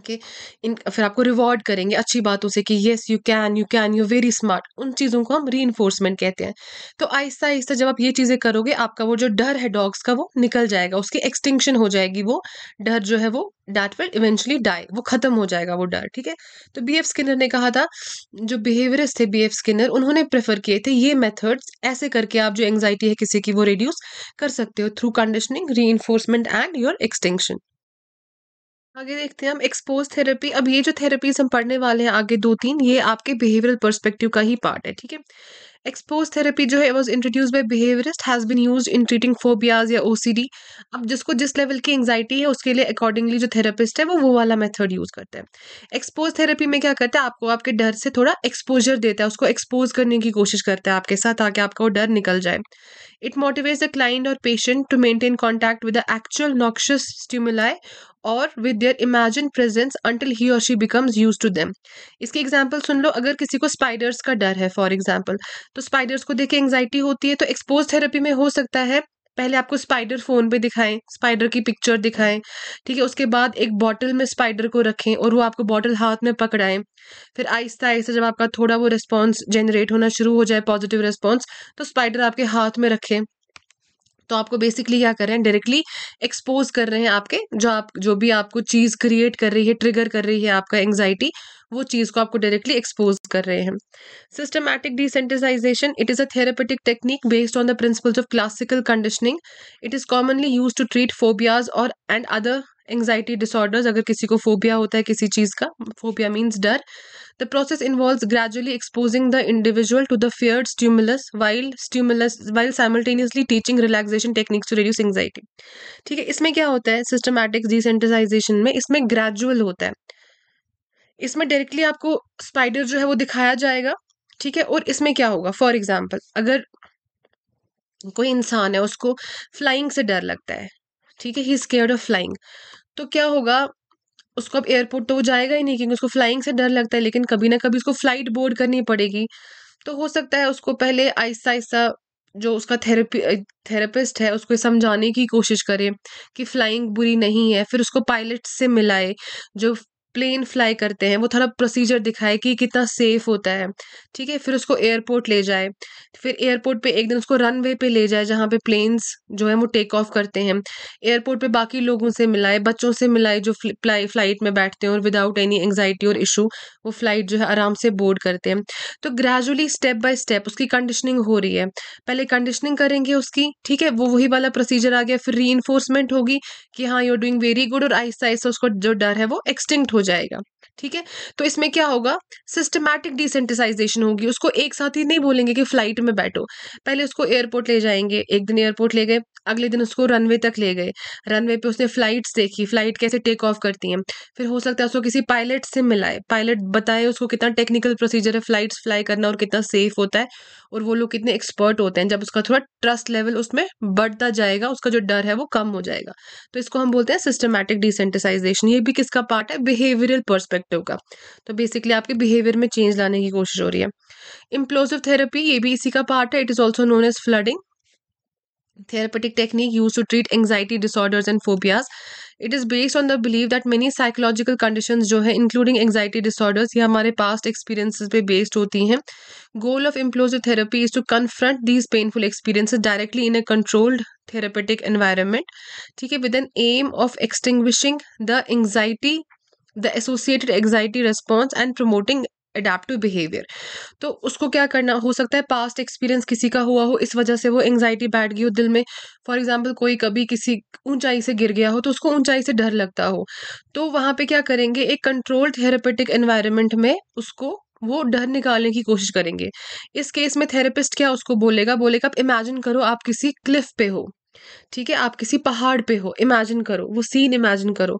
कि इन फिर आपको रिवॉर्ड करेंगे अच्छी बातों से कि yes you can you can you very smart उन चीज़ों को हम री कहते हैं तो आहिस्ता आहिस्ता जब आप ये चीज़ें करोगे आपका वो जो डर है डॉग्स का वो निकल जाएगा उसकी एक्सटिंक्शन हो जाएगी वो डर जो है वो डैट विल इवेंचुअली डाई वो ख़त्म हो जाएगा वो डर ठीक है तो बी एफ स्किनर ने कहा था जो बिहेवियर्स थे बी एफ स्किनर उन्होंने प्रेफर किए थे ये मेथड्स ऐसे करके आप जो एंगजाइटी है किसी की वो रिड्यूस कर सकते हो थ्रू कंडीशनिंग री एंड योर एक्सटेंशन आगे देखते हैं हम एक्सपोज थेरेपी अब ये जो थेरेपीज हम पढ़ने वाले हैं आगे दो तीन ये आपके बिहेवियरल पर्सपेक्टिव का ही पार्ट है ठीक है एक्सपोज थेरेपी जो है was introduce by behaviourist has been use in treating phobias या ओ अब जिसको जिस लेवल की एंगजाइटी है उसके लिए अकॉर्डिंगली जो थेरेपिस्ट है वो वो वाला मेथड यूज़ करता है एक्सपोज थेरेपी में क्या करता है आपको आपके डर से थोड़ा एक्सपोजर देता है उसको एक्सपोज करने की कोशिश करता है आपके साथ ताकि आपका वो डर निकल जाए it motivates the client or patient to maintain contact with the actual noxious stimuli or with their imagine presence until he or she becomes use to them इसकी एग्जाम्पल सुन लो अगर किसी को स्पाइडर्स का डर है फॉर एग्जाम्पल तो स्पाइडर्स को देख के एंगजाइटी होती है तो एक्सपोज थेरेपी में हो सकता है पहले आपको स्पाइडर फोन पे दिखाएं स्पाइडर की पिक्चर दिखाएं ठीक है उसके बाद एक बॉटल में स्पाइडर को रखें और वो आपको बॉटल हाथ में पकड़ाएं फिर आहिस्ता आहिस्ता जब आपका थोड़ा वो रिस्पॉन्स जनरेट होना शुरू हो जाए पॉजिटिव रिस्पॉन्स तो स्पाइडर आपके हाथ में रखें तो आपको बेसिकली क्या कर रहे हैं डायरेक्टली एक्सपोज कर रहे हैं आपके जो आप जो भी आपको चीज़ क्रिएट कर रही है ट्रिगर कर रही है आपका एंगजाइटी वो चीज़ को आपको डायरेक्टली एक्सपोज कर रहे हैं systematic desensitisation it is a therapeutic technique based on the principles of classical conditioning it is commonly use to treat phobias or and other anxiety disorders अगर किसी को फोबिया होता है किसी चीज़ का फोबिया मीन्स डर the process involve gradually exposing the individual to the fear stimulus while stimulus while simultaneously teaching relaxation techniques to reduce anxiety ठीक है इसमें क्या होता है सिस्टमैटिक डिसेंटिसाइजेशन में इसमें ग्रेजुअल होता है इसमें डायरेक्टली आपको स्पाइडर जो है वो दिखाया जाएगा ठीक है और इसमें क्या होगा फॉर एग्जाम्पल अगर कोई इंसान है उसको फ्लाइंग से डर लगता है ठीक है ही स्केयर्ड ऑफ फ्लाइंग तो क्या होगा उसको अब एयरपोर्ट तो वो जाएगा ही नहीं क्योंकि उसको फ्लाइंग से डर लगता है लेकिन कभी ना कभी उसको फ्लाइट बोर्ड करनी पड़ेगी तो हो सकता है उसको पहले आहिस्ता आहिस्ता जो उसका थेरेपी थेरेपिस्ट है उसको समझाने की कोशिश करे कि फ्लाइंग बुरी नहीं है फिर उसको पायलट से मिलाए जो प्लेन फ्लाई करते हैं वो थोड़ा प्रोसीजर दिखाए कि कितना सेफ होता है ठीक है फिर उसको एयरपोर्ट ले जाए फिर एयरपोर्ट पे एक दिन उसको रनवे पे ले जाए जहाँ पे प्लेन्स जो है वो टेक ऑफ करते हैं एयरपोर्ट पे बाकी लोगों से मिलाए बच्चों से मिलाए जो फ्लाई फ्लाइट में बैठते हैं और without any anxiety or issue वो फ्लाइट जो है आराम से बोर्ड करते हैं तो ग्रेजुअली स्टेप बाय स्टेप उसकी कंडीशनिंग हो रही है पहले कंडीशनिंग करेंगे उसकी ठीक है वो वही वाला प्रोसीजर आ गया फिर री होगी कि हाँ you are doing very good और आहिस्ता आहिस्ता उसको जो डर है वो एक्सटिंक्ट हो जाएगा ठीक है तो इसमें क्या होगा सिस्टमैटिक डिसेंटिसाइजेशन होगी उसको एक साथ ही नहीं बोलेंगे कि फ्लाइट में बैठो पहले उसको एयरपोर्ट ले जाएंगे एक दिन एयरपोर्ट ले गए अगले दिन उसको रनवे तक ले गए रनवे पे उसने फ़्लाइट्स देखी फ़्लाइट कैसे टेक ऑफ करती हैं फिर हो सकता है उसको किसी पायलट से मिलाए पायलट बताए उसको कितना टेक्निकल प्रोसीजर है फ़्लाइट्स फ्लाई करना और कितना सेफ होता है और वो लोग कितने एक्सपर्ट होते हैं जब उसका थोड़ा ट्रस्ट लेवल उसमें बढ़ता जाएगा उसका जो डर है वो कम हो जाएगा तो इसको हम बोलते हैं सिस्टमैटिक डिसेंटिसाइजेशन ये भी किसका पार्ट है बिहेवियरल परस्पेक्टिव का तो बेसिकली आपके बिहेवियर में चेंज लाने की कोशिश हो रही है इम्प्लोसिव थेरेपी ये भी इसी का पार्ट है it is also known as flooding therapeutic technique use to treat anxiety disorders and phobias it is based on the believe that many psychological condition जो है इंक्लूडिंग एंगजाइटी डिसऑर्डर्स ये हमारे पास्ट एक्सपीरियंस पे based होती हैं goal of implosive therapy is to confront these painful experiences directly in a controlled therapeutic environment ठीक है with an aim of extinguishing the anxiety the associated anxiety response and promoting adaptive behaviour तो उसको क्या करना हो सकता है past experience किसी का हुआ हो इस वजह से वो एंगजाइटी बैठ गई हो दिल में फॉर एग्जाम्पल कोई कभी किसी ऊंचाई से गिर गया हो तो उसको ऊंचाई से डर लगता हो तो वहाँ पे क्या करेंगे एक कंट्रोल थेरेपेटिक एनवायरमेंट में उसको वो डर निकालने की कोशिश करेंगे इस केस में थेरेपिस्ट क्या उसको बोलेगा बोलेगा आप इमेजिन करो आप किसी क्लिफ पे हो ठीक है आप किसी पहाड़ पे हो इमेजिन करो वो सीन इमेजिन करो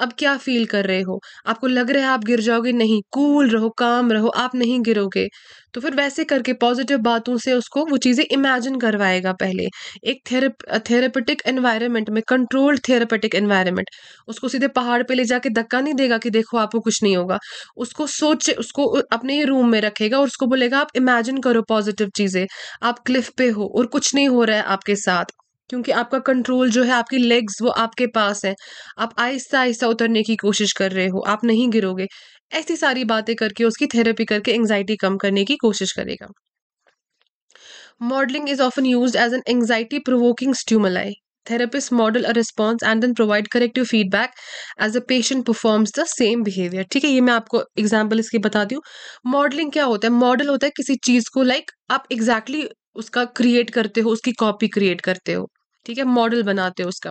अब क्या फील कर रहे हो आपको लग रहा है आप गिर जाओगे नहीं कूल रहो काम रहो आप नहीं गिरोगे तो फिर वैसे करके पॉजिटिव बातों से उसको वो चीज़ें इमेजिन करवाएगा पहले एक थेरेप थेरेपेटिक एनवायरनमेंट में कंट्रोल्ड थेरेपेटिक एनवायरनमेंट उसको सीधे पहाड़ पे ले जाके धक्का नहीं देगा कि देखो आपको कुछ नहीं होगा उसको सोचे उसको अपने ही रूम में रखेगा और उसको बोलेगा आप इमेजिन करो पॉजिटिव चीज़ें आप क्लिफ पे हो और कुछ नहीं हो रहा है आपके साथ क्योंकि आपका कंट्रोल जो है आपकी लेग्स वो आपके पास है आप आहिस्ता आहिस्ता उतरने की कोशिश कर रहे हो आप नहीं गिरोगे ऐसी सारी बातें करके उसकी थेरेपी करके एंग्जाइटी कम करने की कोशिश करेगा modelling is often use as an anxiety provoking stimuli therapist model a response and then provide corrective feedback as a patient performs the same behaviour ठीक है ये मैं आपको एग्जाम्पल इसकी बता दूँ मॉडलिंग क्या होता है मॉडल होता है किसी चीज़ को लाइक like, आप एग्जैक्टली exactly उसका क्रिएट करते हो उसकी कॉपी क्रिएट करते हो ठीक है मॉडल बनाते हो उसका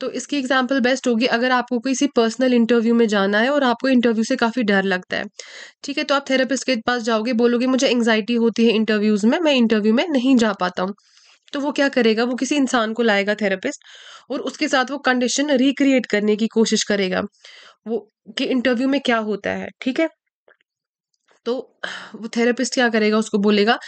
तो इसकी एग्जाम्पल बेस्ट होगी अगर आपको किसी पर्सनल इंटरव्यू में जाना है और आपको इंटरव्यू से काफ़ी डर लगता है ठीक है तो आप थेरेपिस्ट के पास जाओगे बोलोगे मुझे एंगजाइटी होती है इंटरव्यूज़ में मैं इंटरव्यू में नहीं जा पाता हूँ तो वो क्या करेगा वो किसी इंसान को लाएगा थेरेपिस्ट और उसके साथ वो कंडीशन रिक्रिएट करने की कोशिश करेगा वो कि इंटरव्यू में क्या होता है ठीक है तो वो थेरेपिस्ट क्या करेगा उसको बोलेगा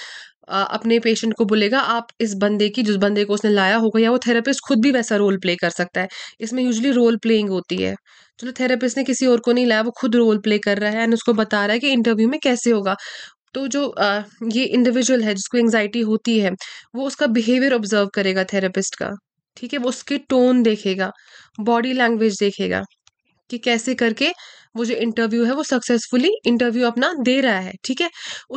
अपने पेशेंट को बोलेगा आप इस बंदे की जिस बंदे को उसने लाया होगा या वो थेरेपिस्ट खुद भी वैसा रोल प्ले कर सकता है इसमें यूजली रोल प्लेइंग होती है चलो थेरेपिस्ट ने किसी और को नहीं लाया वो खुद रोल प्ले कर रहा है एंड उसको बता रहा है कि इंटरव्यू में कैसे होगा तो जो आ, ये इंडिविजुअल है जिसको एंग्जाइटी होती है वो उसका बिहेवियर ऑब्जर्व करेगा थेरेपिस्ट का ठीक है वो उसके टोन देखेगा बॉडी लैंग्वेज देखेगा कि कैसे करके वो जो इंटरव्यू है वो सक्सेसफुली इंटरव्यू अपना दे रहा है ठीक है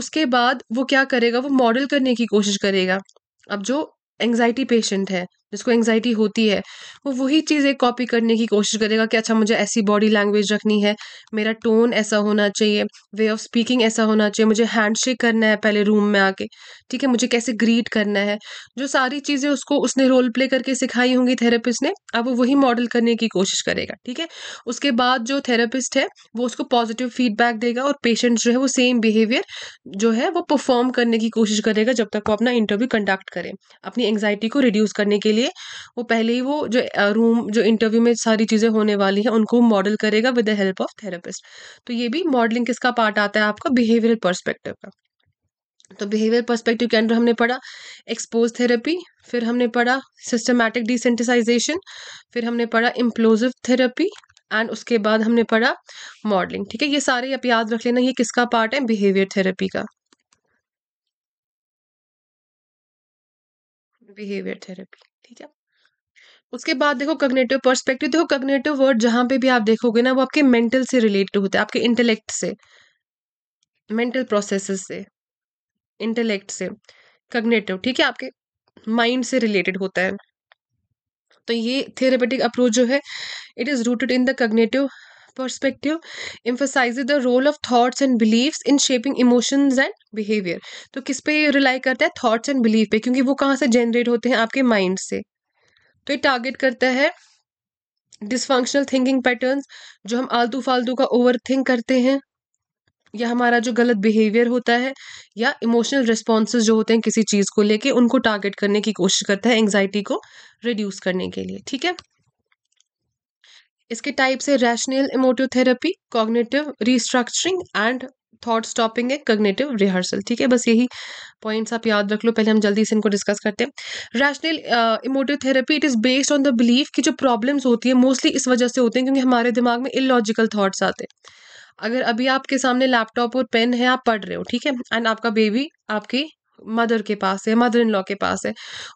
उसके बाद वो क्या करेगा वो मॉडल करने की कोशिश करेगा अब जो एंग्जाइटी पेशेंट है जिसको एंग्जाइटी होती है वो वही चीज़ एक कॉपी करने की कोशिश करेगा कि अच्छा मुझे ऐसी बॉडी लैंग्वेज रखनी है मेरा टोन ऐसा होना चाहिए वे ऑफ स्पीकिंग ऐसा होना चाहिए मुझे हैंडशेक करना है पहले रूम में आके ठीक है मुझे कैसे ग्रीट करना है जो सारी चीज़ें उसको उसने रोल प्ले करके सिखाई होंगी थेरेपिस्ट ने अब वो वही मॉडल करने की कोशिश करेगा ठीक है उसके बाद जो थेरेपिस्ट है वो उसको पॉजिटिव फीडबैक देगा और पेशेंट जो है वो सेम बिहेवियर जो है वो परफॉर्म करने की कोशिश करेगा जब तक वो अपना इंटरव्यू कंडक्ट करे अपनी एंग्जाइटी को रिड्यूस करने के लिए लिए वो पहले ही वो जो रूम जो इंटरव्यू में सारी चीज़ें होने वाली हैं उनको मॉडल करेगा with the help of therapist तो ये भी मॉडलिंग किसका पार्ट आता है आपका बिहेवियर पर्सपेक्टिव का तो बिहेवियर पर्सपेक्टिव के अंदर हमने पढ़ा एक्सपोज थेरेपी फिर हमने पढ़ा सिस्टमैटिक डिसेंटिसाइजेशन फिर हमने पढ़ा इम्प्लोजिव थेरेपी एंड उसके बाद हमने पढ़ा मॉडलिंग ठीक है ये सारे आप याद रख लेना ये किसका पार्ट है बिहेवियर थेरेपी का बिहेवियर थेरेपी ठीक है उसके बाद देखो कग्नेटिव पर्सपेक्टिव देखो कग्नेटिव वर्ड जहां पे भी आप देखोगे ना वो आपके मेंटल से रिलेटेड होते हैं आपके इंटेलेक्ट से मेंटल प्रोसेसेस से इंटेलेक्ट से कग्नेटिव ठीक है आपके माइंड से रिलेटेड होता है तो ये थेरेपेटिक अप्रोच जो है it is rooted in the cognitive perspective emphasizes the role of thoughts and beliefs in shaping emotions and behavior तो किस पे रिलाई करता है thoughts and belief पे क्योंकि वो कहाँ से generate होते हैं आपके mind से तो ये target करता है डिसफंक्शनल थिंकिंग पैटर्न जो हम आलतू फालतू का ओवर थिंक करते हैं या हमारा जो गलत बिहेवियर होता है या इमोशनल रिस्पॉन्सेज जो होते हैं किसी चीज़ को लेके उनको टारगेट करने की कोशिश करता है एंग्जाइटी को रिड्यूस करने के लिए ठीक है इसके टाइप्स है rational emotive therapy cognitive restructuring and thought stopping है कग्नेटिव रिहर्सल ठीक है बस यही पॉइंट्स आप याद रख लो पहले हम जल्दी से इनको डिस्कस करते हैं rational emotive therapy it is based on the belief कि जो प्रॉब्लम्स होती है मोस्टली इस वजह से होते हैं क्योंकि हमारे दिमाग में इलॉजिकल थाट्स आते हैं अगर अभी आपके सामने लैपटॉप और पेन है आप पढ़ रहे हो ठीक है एंड आपका बेबी आपकी मदर के पास है मदर इन लॉ के पास है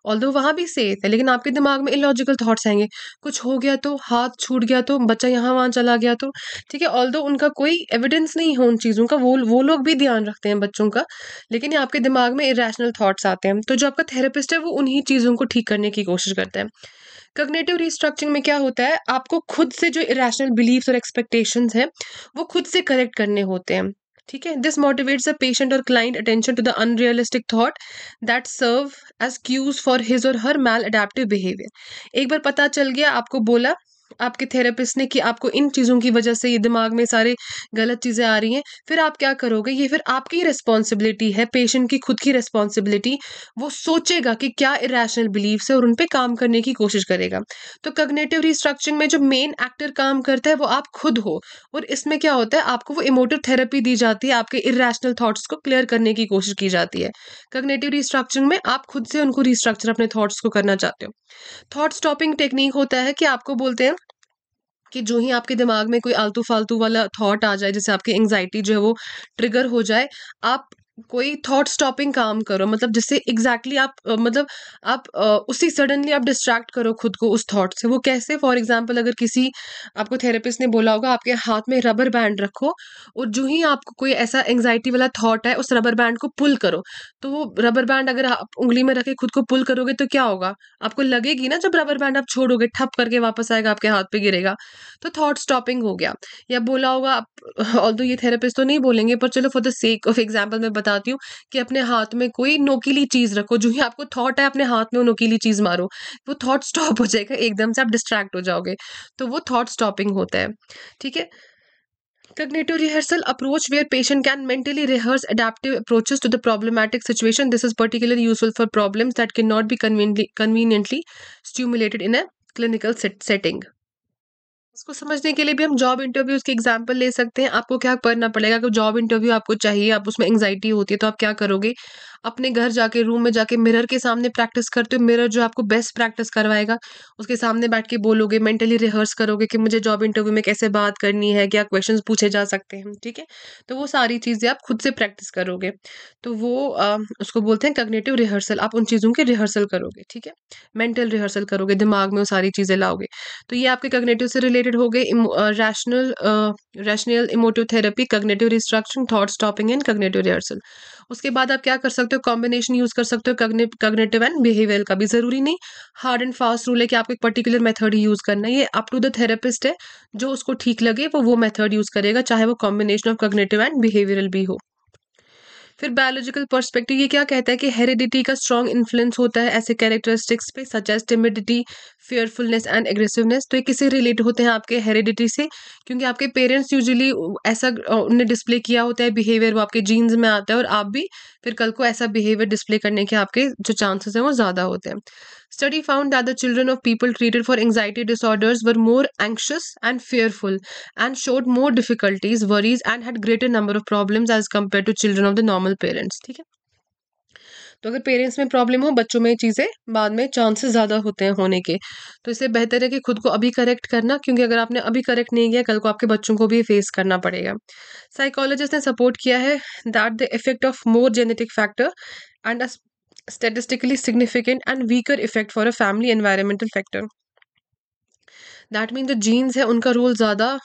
ऑल दो वहाँ भी सेफ है लेकिन आपके दिमाग में इलॉजिकल थाट्स आएंगे कुछ हो गया तो हाथ छूट गया तो बच्चा यहाँ वहाँ चला गया तो ठीक है ऑल दो उनका कोई एविडेंस नहीं हो उन चीज़ों का वो वो लोग भी ध्यान रखते हैं बच्चों का लेकिन आपके दिमाग में इेशनल थाट्स आते हैं तो जो आपका थेरेपिस्ट है वो उन्हीं चीज़ों को ठीक करने की कोशिश करते हैं कग्नेटिव रिस्ट्रक्चरिंग में क्या होता है आपको खुद से जो इरेशनल बिलीव्स और एक्सपेक्टेशंस हैं वो खुद से करेक्ट करने होते हैं ठीक है this motivates a patient or client attention to the unrealistic thought that serve as cues for his or her mail adaptive behaviour एक बार पता चल गया आपको बोला आपके थेरेपिस्ट ने कि आपको इन चीज़ों की वजह से ये दिमाग में सारे गलत चीज़ें आ रही हैं फिर आप क्या करोगे ये फिर आपकी रिस्पॉन्सिबिलिटी है पेशेंट की खुद की रिस्पॉन्सिबिलिटी वो सोचेगा कि क्या इरेशनल बिलीव्स है और उन पर काम करने की कोशिश करेगा तो कग्नेटिव रिस्ट्रक्चरिंग में जो मेन एक्टर काम करता है वो आप खुद हो और इसमें क्या होता है आपको वो इमोटिव थेरेपी दी जाती है आपके इरेशनल थाट्स को क्लियर करने की कोशिश की जाती है कग्नेटिव रिस्ट्रक्चरिंग में आप खुद से उनको रिस्ट्रक्चर अपने थाट्स को करना चाहते हो थाट स्टॉपिंग टेक्निक होता है कि आपको बोलते हैं कि जो ही आपके दिमाग में कोई आलतू फालतू वाला थॉट आ जाए जैसे आपकी एंग्जाइटी जो है वो ट्रिगर हो जाए आप कोई थॉट स्टॉपिंग काम करो मतलब जिससे एग्जैक्टली exactly आप मतलब आप उसी सडनली आप डिस्ट्रैक्ट करो खुद को उस थॉट से वो कैसे फॉर एग्जांपल अगर किसी आपको थेरेपिस्ट ने बोला होगा आपके हाथ में रबर बैंड रखो और जो ही आपको कोई ऐसा एंग्जाइटी वाला थॉट है उस रबर बैंड को पुल करो तो वो रबर बैंड अगर आप उंगली में रखे खुद को पुल करोगे तो क्या होगा आपको लगेगी ना जब रबर बैंड आप छोड़ोगे ठप करके वापस आएगा आपके हाथ पे गिरेगा तो थॉट स्टॉपिंग हो गया या बोला होगा आप ऑल ये थेरेपिस्ट तो नहीं बोलेंगे पर चलो for the sake of example मैं बताती हूँ कि अपने हाथ में कोई नोकीली चीज रखो जो ही आपको थॉट है अपने हाथ में नोकीली चीज मारो वो थॉट स्टॉप हो जाएगा एकदम से आप डिस्ट्रैक्ट हो जाओगे तो वो थॉट स्टॉपिंग होता है ठीक है cognitive rehearsal approach where patient can mentally rehearse adaptive approaches to the problematic situation this is particular useful for problem that can not be conveniently stimulated in a clinical setting उसको समझने के लिए भी हम जॉब इंटरव्यूज के example ले सकते हैं आपको क्या करना पड़ेगा अगर जॉब इंटरव्यू आपको चाहिए आप उसमें एंगजाइटी होती है तो आप क्या करोगे अपने घर जाके रूम में जाके मिरर के सामने प्रैक्टिस करते हो मिरर जो आपको बेस्ट प्रैक्टिस करवाएगा उसके सामने बैठ के बोलोगे मेंटली रिहर्स करोगे कि मुझे जॉब इंटरव्यू में कैसे बात करनी है क्या क्वेश्चन पूछे जा सकते हैं ठीक है तो वो सारी चीज़ें आप खुद से प्रैक्टिस करोगे तो वो आ, उसको बोलते हैं कग्नेटिव रिहर्सल आप उन चीज़ों की रिहर्सल करोगे ठीक है मेंटल रिहर्सल करोगे दिमाग में वो सारी चीज़ें लाओगे तो ये आपके कग्नेटिव से रिलेटेड रिलेटेड हो गए rational rational emotive therapy cognitive restructuring thought stopping and cognitive rehearsal उसके बाद आप क्या कर सकते हो कॉम्बिनेशन यूज कर सकते हो कग्नेटिव एंड बिहेवियर का भी जरूरी नहीं हार्ड एंड फास्ट रूल है कि आपको एक पर्टिकुलर मेथड ही यूज करना है ये अप टू द थेरेपिस्ट है जो उसको ठीक लगे वो वो मेथड यूज करेगा चाहे वो combination of cognitive and behavioural भी हो फिर बायोलॉजिकल पर्सपेक्टिव ये क्या कहता है कि हेरिडिटी का स्ट्रॉन्ग इन्फ्लुएंस होता है ऐसे कैरेक्टरिस्टिक्स पे such as timidity fearfulness and aggressiveness तो ये किससे रिलेट होते हैं आपके हेरिडिटी से क्योंकि आपके पेरेंट्स यूजुअली ऐसा उन्हें डिस्प्ले किया होता है बिहेवियर वो आपके जीन्स में आता है और आप भी फिर कल को ऐसा बिहेवियर डिस्प्ले करने के आपके जो चांसेस हैं वो ज़्यादा होते हैं study found that the children of people treated for anxiety disorders were more anxious and fearful and showed more difficulties worries and had greater number of problems as compare to children of the normal parents ठीक है तो अगर parents में problem हो बच्चों में चीज़ें बाद में चांसेस ज़्यादा होते हैं होने के तो इससे बेहतर है कि खुद को अभी करेक्ट करना क्योंकि अगर आपने अभी करेक्ट नहीं किया कल को आपके बच्चों को भी फेस करना पड़ेगा साइकोलॉजिस्ट ने सपोर्ट किया है that the effect of more genetic factor and a statistically significant and weaker effect for a family environmental factor that mean जो जीन्स है उनका रोल ज़्यादा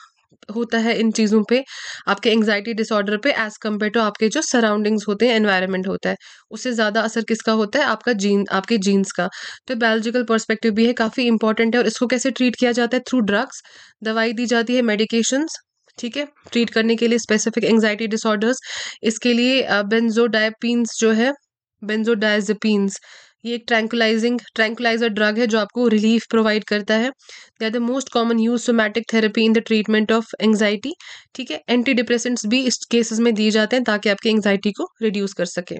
होता है इन चीज़ों पे आपके एंग्जाइटी डिसऑर्डर पे एज कम्पेयर टू आपके जो सराउंडिंग्स होते हैं एनवायरनमेंट होता है उससे ज़्यादा असर किसका होता है आपका जीन आपके जीन्स का तो बायोलॉजिकल पर्सपेक्टिव भी है काफ़ी इंपॉर्टेंट है और इसको कैसे ट्रीट किया जाता है थ्रू ड्रग्स दवाई दी जाती है मेडिकेशंस ठीक है ट्रीट करने के लिए स्पेसिफिक एंग्जाइटी डिसऑर्डर्स इसके लिए बेंजोडाइपिन्स जो है बेंजोडाइजपीन्स ये एक ट्रैंकुलाइजिंग ट्रैंकुलाइजर ड्रग है जो आपको रिलीफ प्रोवाइड करता है they are the most common use somatic therapy in the treatment of anxiety ठीक है एंटी डिप्रेसेंट्स भी इस केसेस में दिए जाते हैं ताकि आपकी एंगजाइटी को रिड्यूस कर सकें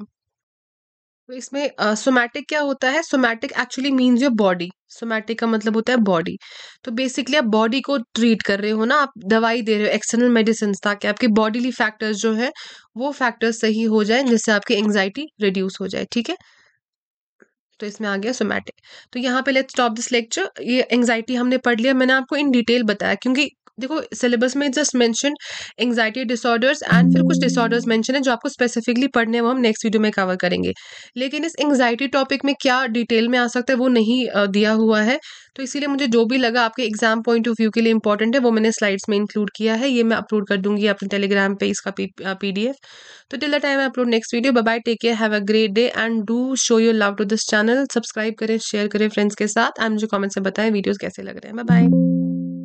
तो इसमें सोमैटिक uh, क्या होता है somatic actually means your body somatic का मतलब होता है बॉडी तो बेसिकली आप बॉडी को ट्रीट कर रहे हो ना आप दवाई दे रहे हो एक्सटर्नल मेडिसिन ताकि आपके बॉडीली फैक्टर्स जो है वो फैक्टर्स सही हो जाए जिससे आपकी एंगजाइटी रिड्यूस हो जाए ठीक है तो इसमें आ गया सोमैटिक तो यहाँ पे लेट्स स्टॉप दिस लेक्चर ये एंग्जाइटी हमने पढ़ लिया मैंने आपको इन डिटेल बताया क्योंकि देखो सिलेबस में just mention anxiety disorders and फिर कुछ डिसऑर्डर्स मेंशन है जो आपको स्पेसिफिकली पढ़ने हैं वो हम नेक्स्ट वीडियो में कवर करेंगे लेकिन इस एंग्जाइटी टॉपिक में क्या डिटेल में आ सकता है वो नहीं दिया हुआ है तो इसीलिए मुझे जो भी लगा आपके एग्जाम पॉइंट ऑफ व्यू के लिए इंपॉर्टेंट है वो मैंने स्लाइड्स में इंक्लूड किया है ये मैं अपलोड कर दूंगी अपने टेलीग्राम पे इसका पी डी एफ तो till the time I upload next video bye take care have a great day and do show your love to this channel subscribe करें शेयर करें फ्रेंड्स के साथ एंड मुझे कॉमेंट्स में बताएं वीडियोज़ कैसे लग रहे हैं बाय